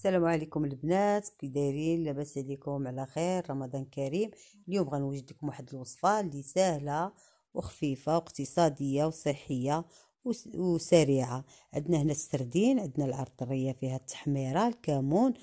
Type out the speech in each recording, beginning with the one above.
السلام عليكم البنات كي دايرين لاباس عليكم على خير رمضان كريم اليوم غنوجد لكم واحد الوصفه اللي سهله وخفيفه واقتصاديه وصحيه وسريعه عندنا هنا السردين عندنا العرضريه فيها التحميره الكمون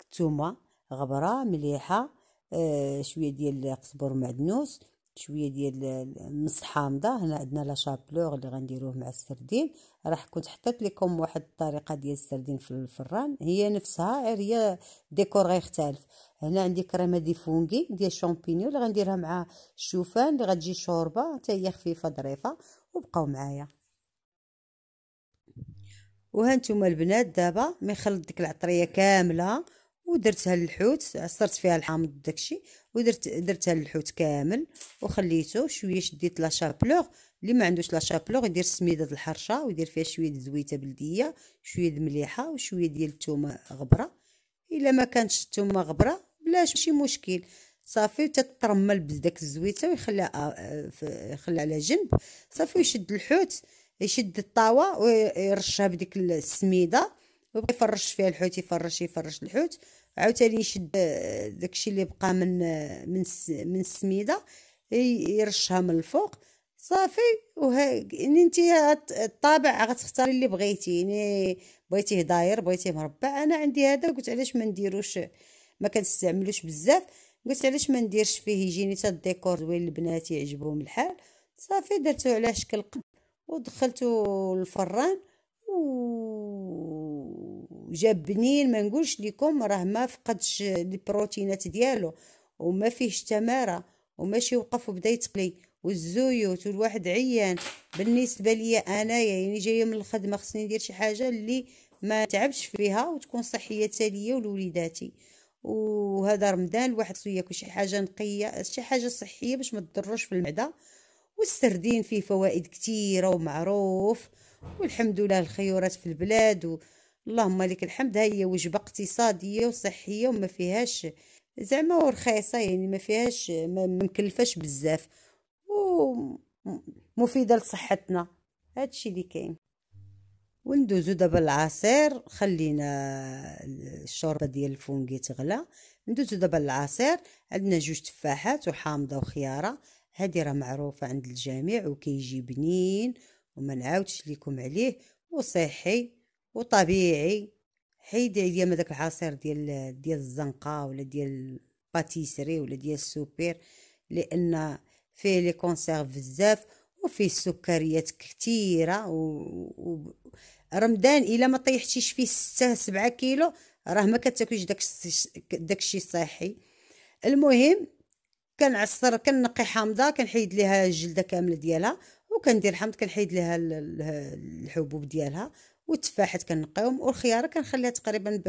الثومه غبره مليحه آه شويه ديال قزبر معدنوس شويه ديال النص حامضه هنا عندنا لا شابلوغ اللي غنديروه مع السردين راح كنت حطيت لكم واحد الطريقه ديال السردين في الفران هي نفسها غير هي ديكور غيختلف هنا عندي كريمه دي فونغي ديال شامبينيو اللي غنديرها مع الشوفان اللي غتجي شوربه حتى هي خفيفه ظريفه وبقاو معايا وها نتوما البنات دابا ملي ديك العطريه كامله ودرتها للحوت عصرت فيها الحامض داكشي ودرت درتها للحوت كامل وخليته شويه شديت لا شابلوغ اللي ما عندوش لا شابلوغ يدير سميده د الحرشه ويدير فيها شويه زويته بلديه شويه د مليحه وشويه ديال الثومه غبره الا ما كانتش الثومه غبره بلا شي مشكل صافي تترمل بداك الزويته ويخليها آه، يخليها على جنب صافي ويشد الحوت يشد الطاوه ويرشها بديك السميده ويبقى يفرش فيها الحوت يفرش يفرش الحوت عاوتاني يشد آه، داكشي اللي بقى من آه، من من السميده يرشها من الفوق صافي وها يعني انت الطابع غتختاري اللي بغيتي يعني بغيتيه داير بغيتيه مربع انا عندي هذا قلت علاش ما نديروش ما كنستعملوش بزاف قلت علاش ما نديرش فيه يجيني حتى الديكور زوين البنات يعجبهم الحال صافي درتو على شكل قد ودخلته الفران و جاب بنين ما نقولش لكم راه ما فقدش البروتينات ديالو وما فيهش تماره وماشي وقف وبدا يتقلي والزيوت والواحد عيان بالنسبه ليا انايا يعني جايه من الخدمه خصني ندير شي حاجه اللي ما تعبش فيها وتكون صحيه تاليه ولوليداتي وهذا رمضان الواحد خصو ياكل شي حاجه نقيه شي حاجه صحيه باش ما تضروش في المعده والسردين فيه فوائد كثيره ومعروف والحمد لله الخيورات في البلاد و... اللهم لك الحمد ها هي وجبه اقتصاديه وصحيه وما فيهاش زعما ورخيصه يعني ما فيهاش ما مكلفاش بزاف ومفيده لصحتنا هادشي اللي كاين وندوزو دابا العصير خلينا الشوربه ديال الفونكي تغلى ندوزو دابا العصير عندنا جوج تفاحات وحامضه وخياره هذه راه معروفه عند الجميع وكيجي بنين وما نعاودش لكم عليه وصحي وطبيعي حيد عليا ما داك العصير ديال ديال الزنقه ولا ديال الباتيسري ولا ديال السوبر لان فيه لي كونسيرف بزاف وفيه السكريات كثيره و... و... رمضان الا ما طيحتيش فيه 6 7 كيلو راه ما كتاكليش داك داكشي صحي المهم كنعصر كنقي حامضه كنحيد ليها الجلده كامله ديالها وكندير حامض كنحيد ليها الحبوب ديالها والتفاحات كنقيهم والخياره كنخليها تقريبا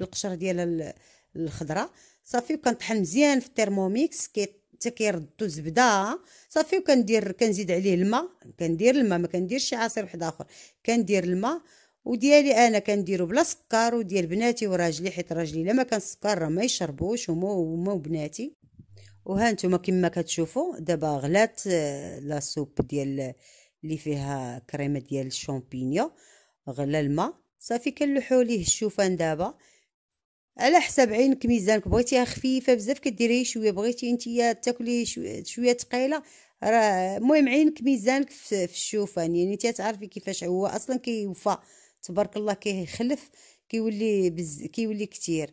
بالقشره ديال الخضره صافي وكنطحن مزيان في الترموميكس كي حتى كيردو الزبده صافي وكندير كنزيد عليه الماء كندير الماء ما كنديرش عصير واحد اخر كندير الماء وديالي انا كنديرو بلا سكر وديال بناتي وراجلي حيت راجلي الا ما كان سكر راه ما يشربوش هما هما وبناتي وها نتوما كما كتشوفوا دابا غلات آه، لا سوب ديال اللي فيها كريمه ديال الشامبينيو غلا الماء صافي كنلوحو ليه الشوفان دابا على حساب عينك ميزانك بغيتيها خفيفه بزاف كديريه شويه بغيتي نتيا تاكلي شويه, شوية ثقيله راه المهم عينك ميزانك في الشوفان يعني انت تعرفي كيفاش هو اصلا كيوفى تبارك الله كيخلف كيولي بز كيولي كتير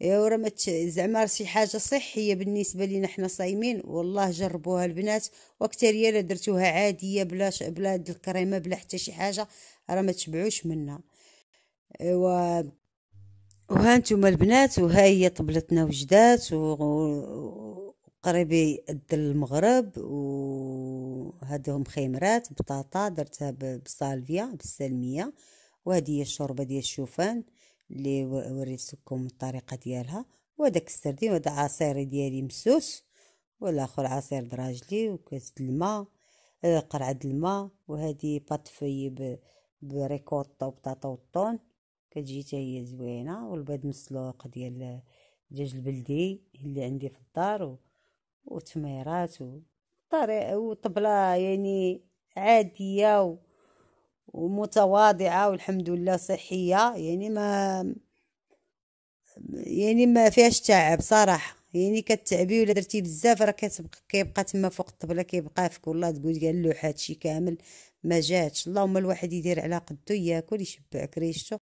ورا ما زعما شي حاجه صحيه بالنسبه لينا حنا صايمين والله جربوها البنات واكثريه الا درتوها عاديه بلا بلا الكريمه بلا حتى شي حاجه راه ما تشبعوش منها ايوا وها نتوما البنات وها هي طبلتنا وجدات وقريبي قد المغرب وهادو مخيمرات بطاطا درتها بالصالفيا بالسلميه وهذه هي الشوربه ديال الشوفان اللي وريتكم الطريقه ديالها وداك السردين ودا عصيري ديالي مسوس والاخر عصير دراجلي وكاس الماء آه، قرعه الماء وهذه في بريكوطه وبطاطا والطون كتجي حتى هي زوينه والبيض مسلوق ديال الدجاج البلدي اللي عندي في الدار وتميرات وطريقه وطبله يعني عاديه و... ومتواضعة والحمد لله صحية يعني ما يعني ما فيهاش تعب صراحة يعني كتعبي ولا درتي بزاف راه كتبقى كيبقى تما فوق الطبلة كيبقى فيك والله تقول كاع اللوحات هادشي كامل ما جاتش اللهم الواحد يدير على قدو ياكل يشبع كريشتو